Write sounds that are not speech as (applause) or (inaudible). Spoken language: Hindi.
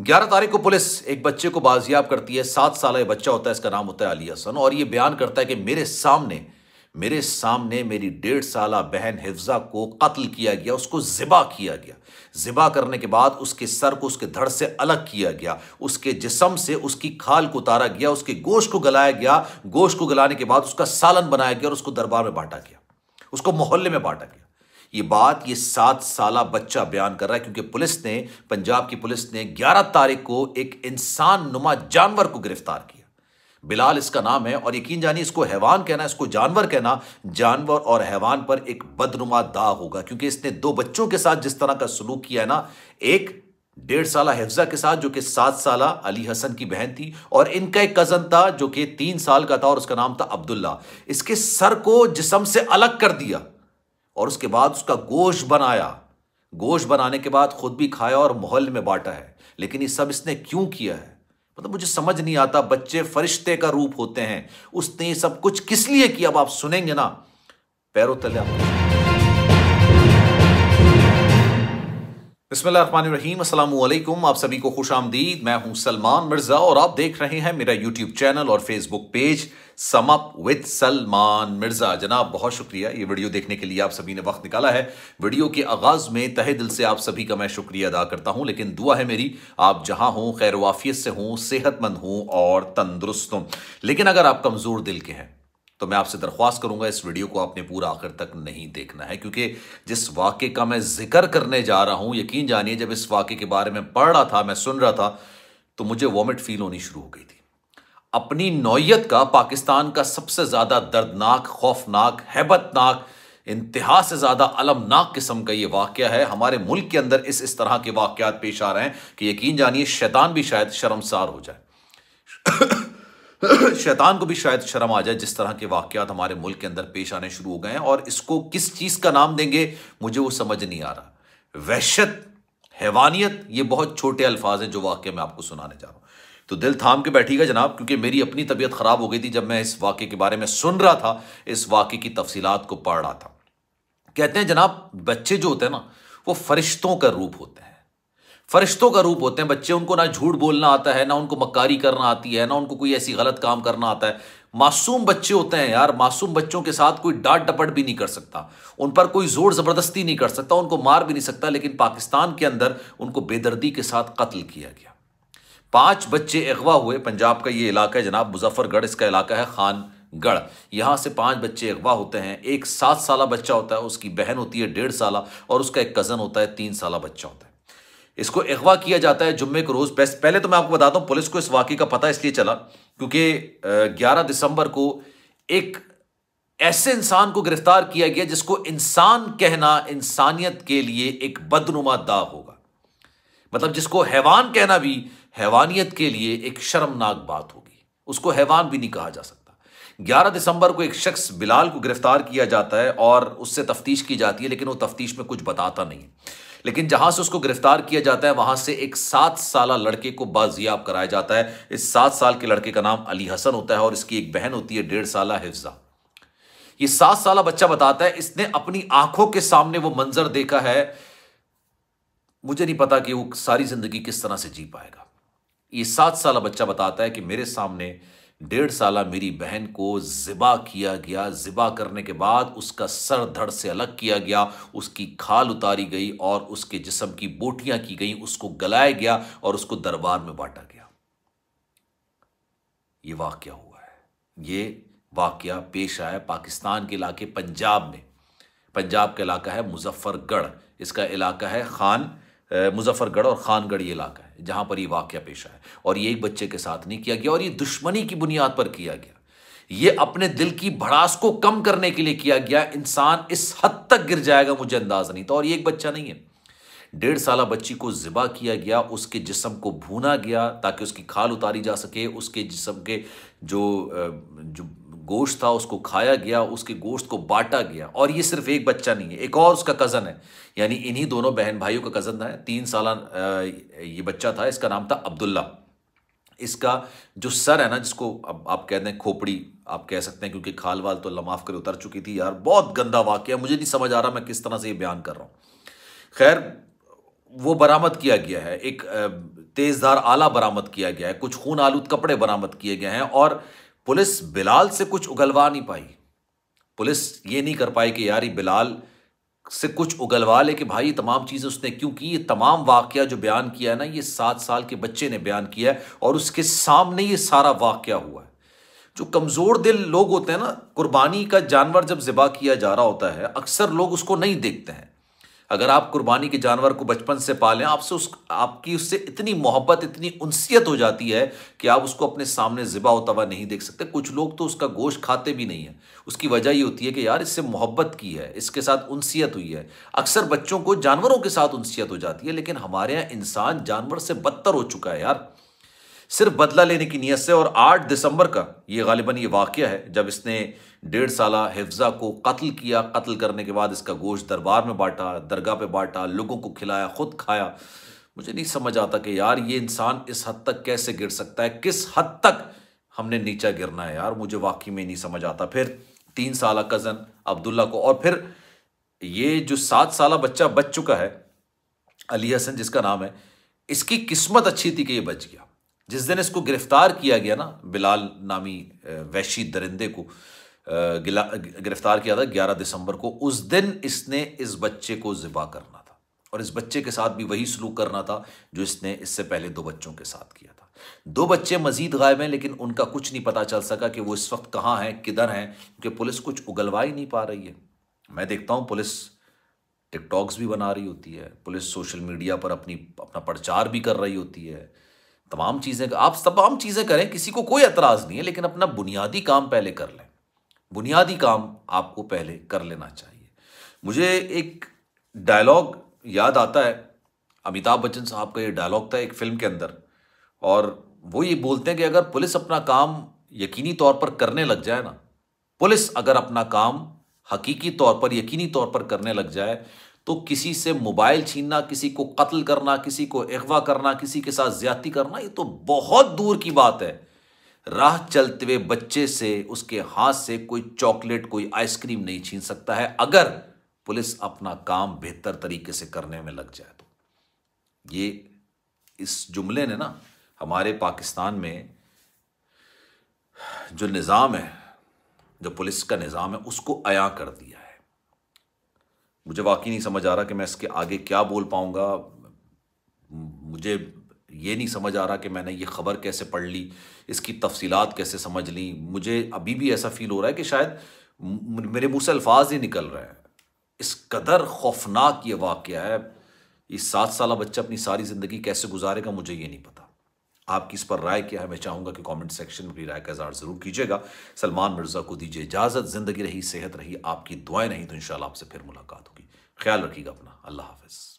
ग्यारह तारीख को पुलिस एक बच्चे को बाजियाब करती है सात साल ये बच्चा होता है इसका नाम होता है अली हसन और ये बयान करता है कि मेरे सामने मेरे सामने मेरी डेढ़ साल बहन हिफ्जा को कत्ल किया गया उसको ज़िबा किया गया ज़िबा करने के बाद उसके सर को उसके धड़ से अलग किया गया उसके जिसम से उसकी खाल को उतारा गया उसके गोश्त को गलाया गया गोश्त को गलाने के बाद उसका सालन बनाया गया और उसको दरबार में बांटा गया उसको मोहल्ले में बांटा गया ये बात ये सात साल बच्चा बयान कर रहा है क्योंकि पुलिस ने पंजाब की पुलिस ने ग्यारह तारीख को एक इंसान नुमा जानवर को गिरफ्तार किया बिलाल इसका नाम है और यकीन जानिए इसको हैवान कहना इसको जानवर कहना जानवर और हैवान पर एक बदनुमा दा होगा क्योंकि इसने दो बच्चों के साथ जिस तरह का सलूक किया है ना एक डेढ़ साल हिफ्जा के साथ जो कि सात साल अली हसन की बहन थी और इनका एक कज़न था जो कि तीन साल का था और उसका नाम था अब्दुल्ला इसके सर को जिसम से अलग कर दिया और उसके बाद उसका गोश बनाया गोश बनाने के बाद खुद भी खाया और मोहल्ले में बांटा है लेकिन ये सब इसने क्यों किया है मतलब मुझे समझ नहीं आता बच्चे फरिश्ते का रूप होते हैं उसने ये सब कुछ किस लिए किया अब आप सुनेंगे ना पैरों तले आप बसमीम अल्लाम आप सभी को खुश आमदीद मैं हूं सलमान मिर्ज़ा और आप देख रहे हैं मेरा यूट्यूब चैनल और Facebook page sum up with Salman Mirza जनाब बहुत शुक्रिया ये वीडियो देखने के लिए आप सभी ने वक्त निकाला है वीडियो के आगाज़ में तहे दिल से आप सभी का मैं शुक्रिया अदा करता हूं लेकिन दुआ है मेरी आप जहां हों खैर वाफियत से हों सेहतमंद हों और तंदुरुस्त हों लेकिन अगर आप कमज़ोर दिल के हैं तो मैं आपसे दरख्वास्त करूंगा इस वीडियो को आपने पूरा आखिर तक नहीं देखना है क्योंकि जिस वाक्य का मैं जिक्र करने जा रहा हूं यकीन जानिए जब इस वाक्य के बारे में पढ़ रहा था मैं सुन रहा था तो मुझे वॉमिट फील होनी शुरू हो गई थी अपनी नौयत का पाकिस्तान का सबसे ज्यादा दर्दनाक खौफनाक हैबतनाक इंतहा से ज़्यादा अलमनाक किस्म का यह वाक्य है हमारे मुल्क के अंदर इस इस तरह के वाक्यात पेश आ रहे हैं कि यकीन जानिए शैतान भी शायद शर्मसार हो जाए (coughs) शैतान को भी शायद शर्म आ जाए जिस तरह के वाक्यात हमारे मुल्क के अंदर पेश आने शुरू हो गए हैं और इसको किस चीज़ का नाम देंगे मुझे वो समझ नहीं आ रहा वहशत हैवानियत ये बहुत छोटे अल्फाज हैं जो वाक्य मैं आपको सुनाने जा रहा हूं तो दिल थाम के बैठिएगा जनाब क्योंकि मेरी अपनी तबीयत ख़राब हो गई थी जब मैं इस वाक्य के बारे में सुन रहा था इस वाक्य की तफसीलात को पढ़ रहा था कहते हैं जनाब बच्चे जो होते हैं ना वो फरिश्तों का रूप होते हैं फरिश्तों का रूप होते हैं बच्चे उनको ना झूठ बोलना आता है ना उनको मक्कारी करना आती है ना उनको कोई ऐसी गलत काम करना आता है मासूम बच्चे होते हैं यार मासूम बच्चों के साथ कोई डांट डपट भी नहीं कर सकता उन पर कोई जोर ज़बरदस्ती नहीं कर सकता उनको मार भी नहीं सकता लेकिन पाकिस्तान के अंदर उनको बेदर्दी के साथ कत्ल किया गया पांच बच्चे अगवा हुए पंजाब का ये इलाका है जनाब मुजफ्फरगढ़ इसका इलाका है खानगढ़ यहाँ से पांच बच्चे अगवा होते हैं एक सात साल बच्चा होता है उसकी बहन होती है डेढ़ साल और उसका एक कज़न होता है तीन साल बच्चा होता है इसको अगवा किया जाता है जुम्मे को रोज़ पहले तो मैं आपको बताता हूँ पुलिस को इस वाकई का पता इसलिए चला क्योंकि ग्यारह दिसंबर को एक ऐसे इंसान को गिरफ्तार किया गया जिसको इंसान कहना इंसानियत के लिए एक बदनुमा दा होगा मतलब जिसको हैवान कहना भी हैवानियत के लिए एक शर्मनाक बात होगी उसको हैवान भी नहीं कहा जा सकता 11 दिसंबर को एक शख्स बिलाल को गिरफ्तार किया जाता है और उससे तफ्तीश की जाती है लेकिन वो तफ्तीश में कुछ बताता नहीं है लेकिन जहां से उसको गिरफ्तार किया जाता है वहां से एक सात साल लड़के को बाजियाब कराया जाता है इस सात साल के लड़के का नाम अली हसन होता है और इसकी एक बहन होती है डेढ़ साल हिफ्जा ये सात साल बच्चा बताता है इसने अपनी आंखों के सामने वो मंजर देखा है मुझे नहीं पता कि वो सारी जिंदगी किस तरह से जी पाएगा ये सात साल बच्चा बताता है कि मेरे सामने डेढ़ साल मेरी बहन को ज़िबा किया गया ज़िबा करने के बाद उसका सर धड़ से अलग किया गया उसकी खाल उतारी गई और उसके जिसम की बोटियां की गई उसको गलाया गया और उसको दरबार में बांटा गया ये वाक्य हुआ है ये वाक्य पेश आया पाकिस्तान के इलाके पंजाब में पंजाब का इलाका है मुजफ्फरगढ़ इसका इलाका है खान मुजफ्फरगढ़ और खानगढ़ ये इलाका है जहाँ पर ये वाक्य पेश आया और ये एक बच्चे के साथ नहीं किया गया और ये दुश्मनी की बुनियाद पर किया गया ये अपने दिल की भड़ास को कम करने के लिए किया गया इंसान इस हद तक गिर जाएगा मुझे अंदाज नहीं था और ये एक बच्चा नहीं है डेढ़ साल बच्ची को ज़िबा किया गया उसके जिसम को भूना गया ताकि उसकी खाल उतारी जा सके उसके जिसम के जो जो गोश्त था उसको खाया गया उसके गोश्त को बांटा गया और ये सिर्फ एक बच्चा नहीं है एक और उसका कज़न है यानी इन्हीं दोनों बहन भाइयों का कज़न था तीन साल ये बच्चा था इसका नाम था अब्दुल्ला इसका जो सर है ना जिसको अब आप कह दें खोपड़ी आप कह सकते हैं क्योंकि खाल वाल तो अल्लाह माफ़ कर उतर चुकी थी यार बहुत गंदा वाक्य है मुझे नहीं समझ आ रहा मैं किस तरह से ये बयान कर रहा हूँ खैर वो बरामद किया गया है एक तेज़धार आला बरामद किया गया है कुछ खून आलूद कपड़े बरामद किए गए हैं और पुलिस बिलाल से कुछ उगलवा नहीं पाई पुलिस ये नहीं कर पाई कि यार बिलाल से कुछ उगलवा ले कि भाई ये तमाम चीज़ें उसने क्यों की ये तमाम वाक्य जो बयान किया है ना ये सात साल के बच्चे ने बयान किया है और उसके सामने ये सारा वाक्य हुआ है जो कमज़ोर दिल लोग होते हैं ना कुर्बानी का जानवर जब ज़िबा किया जा रहा होता है अक्सर लोग उसको नहीं देखते हैं अगर आप कुर्बानी के जानवर को बचपन से पालें आपसे उस आपकी उससे इतनी मोहब्बत इतनी उनसीयत हो जाती है कि आप उसको अपने सामने ज़िबा होता हुआ नहीं देख सकते कुछ लोग तो उसका गोश्त खाते भी नहीं है उसकी वजह ये होती है कि यार इससे मोहब्बत की है इसके साथ उनसीयत हुई है अक्सर बच्चों को जानवरों के साथ उनसीयत हो जाती है लेकिन हमारे यहाँ इंसान जानवर से बदतर हो चुका है यार सिर्फ बदला लेने की नीयत से और आठ दिसंबर का ये गालिबा ये वाक़ है जब इसने डेढ़ साल हिफ्जा को कत्ल किया कत्ल करने के बाद इसका गोश्त दरबार में बांटा दरगाह पे बांटा लोगों को खिलाया ख़ुद खाया मुझे नहीं समझ आता कि यार ये इंसान इस हद तक कैसे गिर सकता है किस हद तक हमने नीचा गिरना है यार मुझे वाकई में नहीं समझ आता फिर तीन साल कज़न अब्दुल्ला को और फिर ये जो सात साल बच्चा बच चुका है अली हसन जिसका नाम है इसकी किस्मत अच्छी थी कि ये बच गया जिस दिन इसको गिरफ्तार किया गया ना बिलाल नामी वैशी दरिंदे को गिरफ्तार किया था ग्यारह दिसंबर को उस दिन इसने इस बच्चे को ज़िबा करना था और इस बच्चे के साथ भी वही सलूक करना था जो इसने इससे पहले दो बच्चों के साथ किया था दो बच्चे मजीद गायब हैं लेकिन उनका कुछ नहीं पता चल सका कि वो इस वक्त कहाँ हैं किधर हैं क्योंकि पुलिस कुछ उगलवा ही नहीं पा रही है मैं देखता हूँ पुलिस टिकटॉक्स भी बना रही होती है पुलिस सोशल मीडिया पर अपनी अपना प्रचार भी कर रही होती है तमाम चीज़ें आप तमाम चीज़ें करें किसी को कोई एतराज़ नहीं है लेकिन अपना बुनियादी काम पहले कर लें बुनियादी काम आपको पहले कर लेना चाहिए मुझे एक डायलॉग याद आता है अमिताभ बच्चन साहब का ये डायलॉग था एक फिल्म के अंदर और वो ये बोलते हैं कि अगर पुलिस अपना काम यकीनी तौर पर करने लग जाए ना पुलिस अगर अपना काम हकीकी तौर पर यकीनी तौर पर करने लग जाए तो किसी से मोबाइल छीनना किसी को कत्ल करना किसी को अगवा करना किसी के साथ ज्यादती करना ये तो बहुत दूर की बात है राह चलते हुए बच्चे से उसके हाथ से कोई चॉकलेट कोई आइसक्रीम नहीं छीन सकता है अगर पुलिस अपना काम बेहतर तरीके से करने में लग जाए तो ये इस जुमले ने ना हमारे पाकिस्तान में जो निज़ाम है जो पुलिस का निज़ाम है उसको अया कर दिया है मुझे वाकई नहीं समझ आ रहा कि मैं इसके आगे क्या बोल पाऊँगा मुझे ये नहीं समझ आ रहा कि मैंने ये ख़बर कैसे पढ़ ली इसकी तफसीलात कैसे समझ ली मुझे अभी भी ऐसा फील हो रहा है कि शायद मेरे मुँह से अल्फाज ही निकल रहे हैं इस कदर खौफनाक ये वाक़ है ये सात साल बच्चा अपनी सारी ज़िंदगी कैसे गुजारेगा मुझे ये नहीं पता आपकी इस पर राय क्या है मैं चाहूँगा कि कमेंट सेक्शन में राय का इजहार ज़रूर कीजिएगा सलमान मिर्ज़ा को दीजिए इजाज़त ज़िंदगी रही सेहत रही आपकी दुआएं नहीं तो इन आपसे फिर मुलाकात होगी ख्याल रखिएगा अपना अल्लाह हाफिज़